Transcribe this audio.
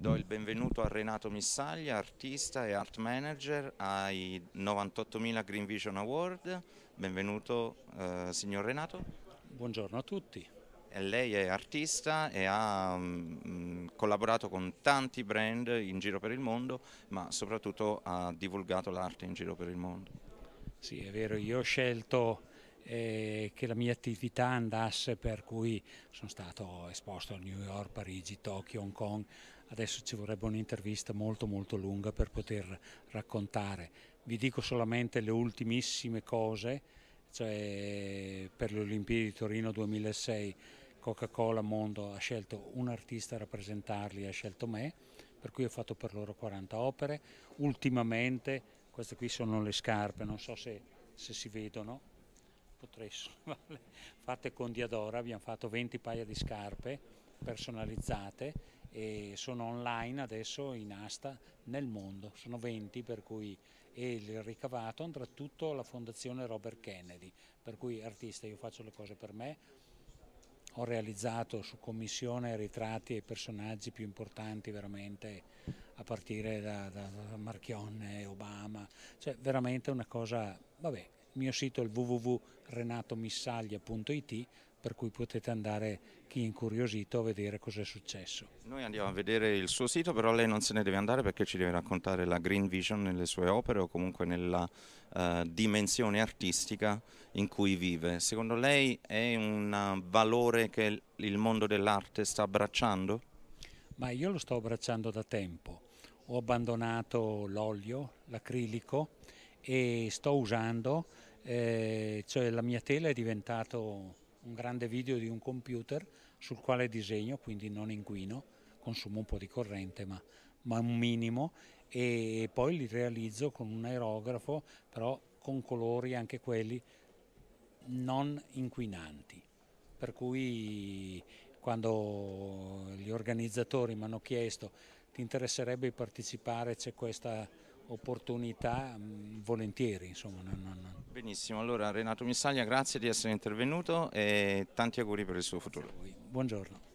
Do mm. il benvenuto a Renato Missaglia, artista e art manager ai 98.000 Green Vision Award. Benvenuto eh, signor Renato. Buongiorno a tutti. E lei è artista e ha mh, mm, mm, collaborato con tanti brand in giro per il mondo, ma soprattutto ha divulgato l'arte in giro per il mondo. Sì, è vero, io ho scelto eh, che la mia attività andasse, per cui sono stato esposto a New York, Parigi, Tokyo, Hong Kong. Adesso ci vorrebbe un'intervista molto molto lunga per poter raccontare. Vi dico solamente le ultimissime cose, cioè per le Olimpiadi di Torino 2006 Coca-Cola Mondo ha scelto un artista a rappresentarli, ha scelto me, per cui ho fatto per loro 40 opere. Ultimamente, queste qui sono le scarpe, non so se, se si vedono, tipo tre fatte con Diadora, abbiamo fatto 20 paia di scarpe personalizzate e sono online adesso in asta nel mondo, sono 20 per cui e il ricavato andrà tutto alla fondazione Robert Kennedy, per cui artista io faccio le cose per me, ho realizzato su commissione ritratti e personaggi più importanti veramente a partire da, da, da Marchionne, Obama, cioè veramente una cosa, vabbè, il mio sito è il www.renatomissaglia.it per cui potete andare chi è incuriosito a vedere cosa è successo. Noi andiamo a vedere il suo sito, però lei non se ne deve andare perché ci deve raccontare la Green Vision nelle sue opere o comunque nella uh, dimensione artistica in cui vive. Secondo lei è un valore che il mondo dell'arte sta abbracciando? Ma io lo sto abbracciando da tempo. Ho abbandonato l'olio, l'acrilico e sto usando, eh, cioè la mia tela è diventato un grande video di un computer sul quale disegno, quindi non inquino, consumo un po' di corrente ma, ma un minimo e poi li realizzo con un aerografo però con colori anche quelli non inquinanti. Per cui quando gli organizzatori mi hanno chiesto ti interesserebbe partecipare, c'è questa opportunità mm, volentieri. Insomma, Benissimo, allora Renato Missaglia grazie di essere intervenuto e tanti auguri per il suo futuro. Buongiorno.